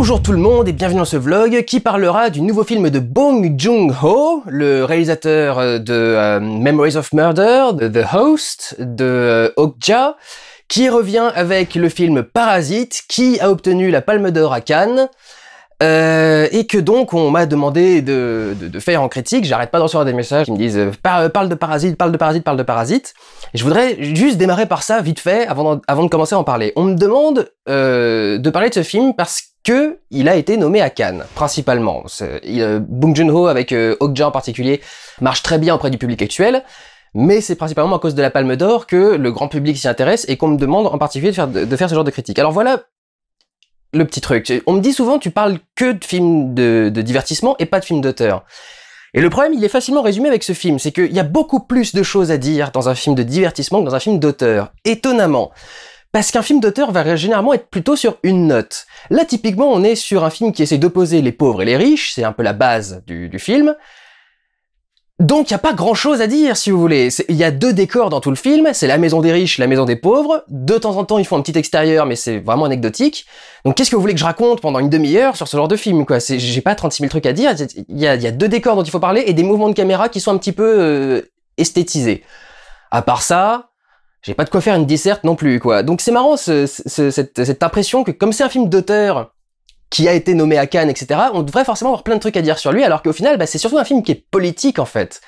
Bonjour tout le monde et bienvenue dans ce vlog qui parlera du nouveau film de Bong Joon-ho, le réalisateur euh, de euh, Memories of Murder, de The Host, de euh, Okja, qui revient avec le film Parasite qui a obtenu la Palme d'Or à Cannes euh, et que donc on m'a demandé de, de, de, faire en critique, j'arrête pas de recevoir des messages qui me disent euh, euh, parle de parasite, parle de parasite, parle de parasite. je voudrais juste démarrer par ça vite fait avant de, avant de commencer à en parler. On me demande euh, de parler de ce film parce que il a été nommé à Cannes principalement. Bong Joon-ho avec Okja en particulier marche très bien auprès du public actuel. Mais c'est principalement à cause de la Palme d'Or que le grand public s'y intéresse et qu'on me demande en particulier de faire, de faire ce genre de critique. Alors voilà le petit truc. On me dit souvent, tu parles que de films de, divertissement et pas de films d'auteur. Et le problème, il est facilement résumé avec ce film, c'est qu'il y a beaucoup plus de choses à dire dans un film de divertissement que dans un film d'auteur. Étonnamment. Parce qu'un film d'auteur va généralement être plutôt sur une note. Là, typiquement, on est sur un film qui essaie d'opposer les pauvres et les riches, c'est un peu la base du film, donc il a pas grand chose à dire si vous voulez. Il y a deux décors dans tout le film, c'est la maison des riches, la maison des pauvres. De temps en temps ils font un petit extérieur mais c'est vraiment anecdotique. Donc qu'est-ce que vous voulez que je raconte pendant une demi-heure sur ce genre de film quoi J'ai pas 36 000 trucs à dire, il y, a, deux décors dont il faut parler et des mouvements de caméra qui sont un petit peu euh, esthétisés. À part ça, j'ai pas de quoi faire une disserte non plus quoi. Donc c'est marrant cette impression que comme c'est un film d'auteur qui a été nommé à Cannes, etc., on devrait forcément avoir plein de trucs à dire sur lui, alors qu'au final, bah, c'est surtout un film qui est politique, en fait.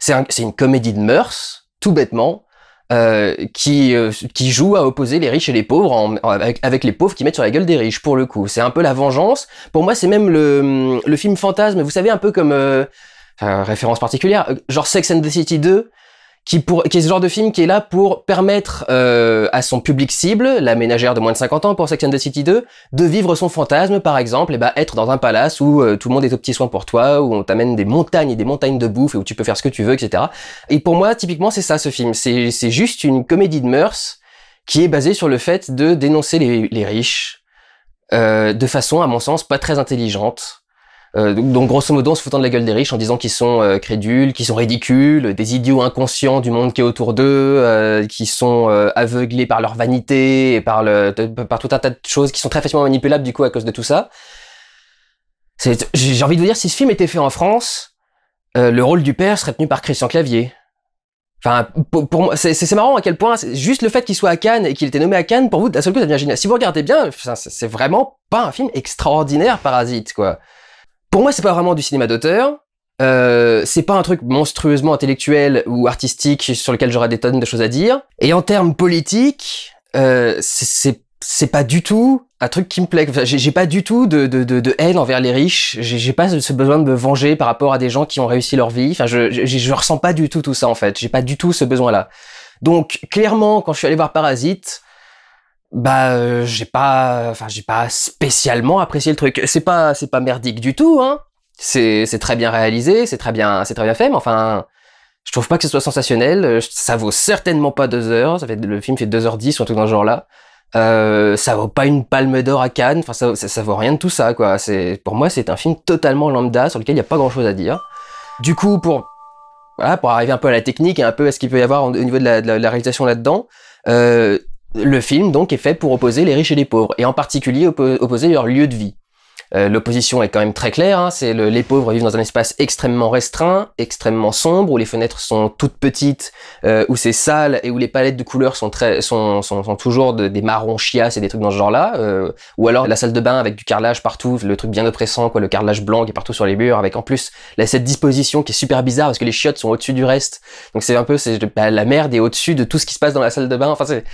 C'est une comédie de mœurs, tout bêtement, euh, qui, euh, qui joue à opposer les riches et les pauvres, avec, les pauvres qui mettent sur la gueule des riches, pour le coup. C'est un peu la vengeance. Pour moi, c'est même le, film fantasme, vous savez, un peu comme... Euh, référence particulière, euh, genre Sex and the City 2, qui, pour, qui est ce genre de film qui est là pour permettre euh, à son public cible, la ménagère de moins de 50 ans pour Sex and the City 2, de vivre son fantasme, par exemple, et bah être dans un palace où euh, tout le monde est au petit soin pour toi, où on t'amène des montagnes et des montagnes de bouffe, et où tu peux faire ce que tu veux, etc. Et pour moi, typiquement, c'est ça ce film. C'est juste une comédie de mœurs qui est basée sur le fait de dénoncer les, riches euh, de façon, à mon sens, pas très intelligente. Euh, donc, grosso modo, en se foutant de la gueule des riches, en disant qu'ils sont euh, crédules, qu'ils sont ridicules, des idiots inconscients du monde qui est autour d'eux, euh, qui sont aveuglés par leur vanité et par, par tout un tas de choses qui sont très facilement manipulables du coup à cause de tout ça. J'ai envie de vous dire, si ce film était fait en France, le rôle du père serait tenu par Christian Clavier. Enfin, pour, moi, c'est marrant à quel point juste le fait qu'il soit à Cannes et qu'il ait été nommé à Cannes, pour vous, d'un seul coup, ça devient génial. Si vous regardez bien, c'est vraiment pas un film extraordinaire, Parasite, quoi. Pour moi, c'est pas vraiment du cinéma d'auteur. Euh, c'est pas un truc monstrueusement intellectuel ou artistique sur lequel j'aurais des tonnes de choses à dire. Et en termes politiques, euh, c'est pas du tout un truc qui me plaît. j'ai pas du tout de, haine envers les riches. J'ai pas ce besoin de me venger par rapport à des gens qui ont réussi leur vie. Enfin, je, je, je ressens pas du tout tout ça en fait. J'ai pas du tout ce besoin-là. Donc clairement, quand je suis allé voir Parasite, bah euh, j'ai pas enfin j'ai pas spécialement apprécié le truc. C'est pas c'est pas merdique du tout hein. C'est très bien réalisé, c'est très bien c'est très bien fait mais enfin je trouve pas que ce soit sensationnel, euh, ça vaut certainement pas deux heures, ça fait, le film fait deux heures dix, ou un truc dans ce genre-là. Euh, ça vaut pas une palme d'or à Cannes, enfin ça, vaut rien de tout ça quoi. C'est pour moi c'est un film totalement lambda sur lequel il y a pas grand chose à dire. Du coup pour voilà, pour arriver un peu à la technique et un peu à ce qu'il peut y avoir au niveau de la, réalisation là-dedans, le film donc est fait pour opposer les riches et les pauvres, et en particulier opposer leur lieu de vie. Euh, l'opposition est quand même très claire, hein, c'est les pauvres vivent dans un espace extrêmement restreint, extrêmement sombre, où les fenêtres sont toutes petites, euh, où c'est sale et où les palettes de couleurs sont, très, sont, sont, toujours des marrons chiasses et des trucs dans ce genre-là, euh, ou alors la salle de bain avec du carrelage partout, le truc bien oppressant, quoi, le carrelage blanc qui est partout sur les murs, avec en plus cette disposition qui est super bizarre parce que les chiottes sont au-dessus du reste, donc c'est un peu bah, la merde est au-dessus de tout ce qui se passe dans la salle de bain, enfin c'est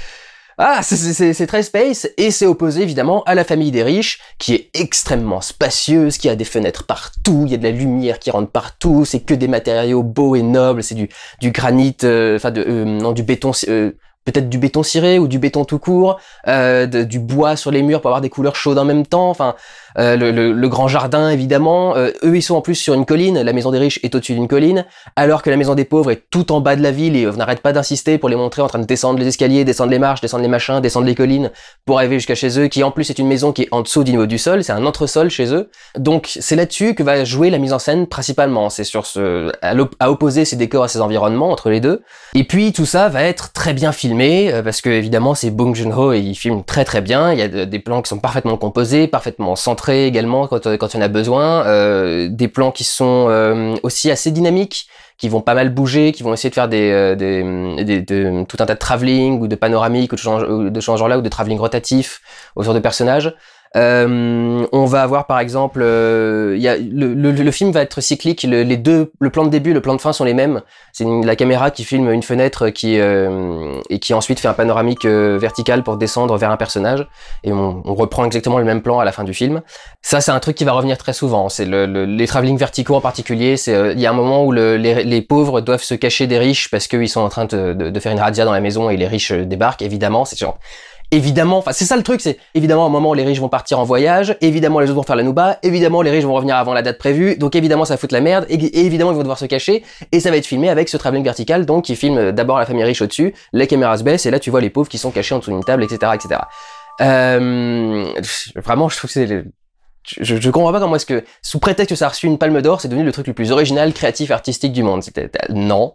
ah, c'est très space et c'est opposé évidemment à la famille des riches qui est extrêmement spacieuse, qui a des fenêtres partout, il y a de la lumière qui rentre partout, c'est que des matériaux beaux et nobles, c'est du, du granit, euh, enfin euh, non du béton, euh, peut-être du béton ciré ou du béton tout court, euh, du bois sur les murs pour avoir des couleurs chaudes en même temps, enfin euh, le, grand jardin évidemment. Euh, eux ils sont en plus sur une colline, la maison des riches est au-dessus d'une colline, alors que la maison des pauvres est tout en bas de la ville et on n'arrête pas d'insister pour les montrer en train de descendre les escaliers, descendre les marches, descendre les machins, descendre les collines pour arriver jusqu'à chez eux, qui en plus est une maison qui est en dessous du niveau du sol, c'est un entre-sol chez eux. Donc c'est là-dessus que va jouer la mise en scène principalement, c'est sur ce à, opposer ces décors à ces environnements entre les deux. Et puis tout ça va être très bien filmé euh, parce que évidemment c'est Bong Joon-ho et il filme très très bien, il y a des plans qui sont parfaitement composés, parfaitement centrés également quand, euh, quand on a besoin, euh, des plans qui sont aussi assez dynamiques, qui vont pas mal bouger, qui vont essayer de faire des, tout un tas de travelling ou de panoramique ou de, genre, de là ou de travelling rotatif autour de personnages. Euh, on va avoir par exemple, euh, y a le, film va être cyclique. Le, les deux, le plan de début, le plan de fin sont les mêmes. C'est la caméra qui filme une fenêtre qui euh, et qui ensuite fait un panoramique vertical pour descendre vers un personnage. Et on, reprend exactement le même plan à la fin du film. Ça, c'est un truc qui va revenir très souvent. C'est les travelling verticaux en particulier. C'est il y a un moment où les, les, pauvres doivent se cacher des riches parce qu'ils sont en train de, de, faire une radia dans la maison et les riches débarquent. Évidemment, c'est genre Évidemment, enfin c'est ça le truc, c'est évidemment au un moment où les riches vont partir en voyage, évidemment les autres vont faire la nouba, évidemment les riches vont revenir avant la date prévue, donc évidemment ça fout la merde, et, évidemment ils vont devoir se cacher, et ça va être filmé avec ce travelling vertical, donc qui filme d'abord la famille riche au-dessus, les caméras se baissent, et là tu vois les pauvres qui sont cachés en dessous d'une table, etc. etc. Euh, vraiment, je trouve que c'est... Je, je, comprends pas comment est-ce que, sous prétexte que ça a reçu une palme d'or, c'est devenu le truc le plus original, créatif, artistique du monde. C'était... Non,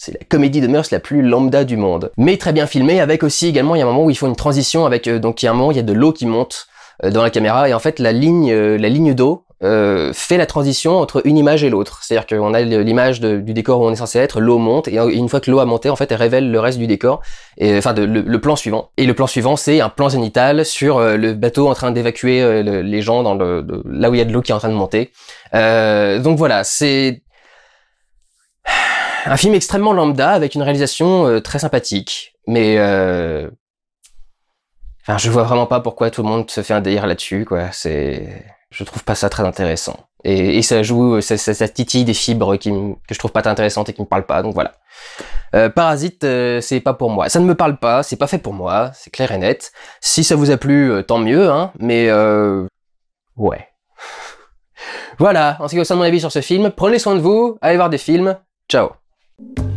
c'est la comédie de mœurs la plus lambda du monde. Mais très bien filmée, avec aussi également, il y a un moment où ils font une transition avec, euh, donc il y a un moment, il y a de l'eau qui monte euh, dans la caméra, et en fait, la ligne, euh, la ligne d'eau fait la transition entre une image et l'autre. C'est-à-dire qu'on a l'image du décor où on est censé être, l'eau monte, et une fois que l'eau a monté, en fait, elle révèle le reste du décor, et, enfin, de, le, plan suivant. Et le plan suivant, c'est un plan zénital sur le bateau en train d'évacuer les gens dans le, là où il y a de l'eau qui est en train de monter. donc voilà, c'est un film extrêmement lambda avec une réalisation euh, très sympathique, mais euh... enfin, je vois vraiment pas pourquoi tout le monde se fait un délire là-dessus, quoi. C'est, je trouve pas ça très intéressant. Et, ça joue, euh, ça, titille des fibres qui que je trouve pas intéressantes et qui me parlent pas, donc voilà. Euh, Parasite, c'est pas pour moi. Ça ne me parle pas, c'est pas fait pour moi, c'est clair et net. Si ça vous a plu, tant mieux, hein, mais ouais. voilà, en ce qui concerne mon avis sur ce film, prenez soin de vous, allez voir des films, ciao you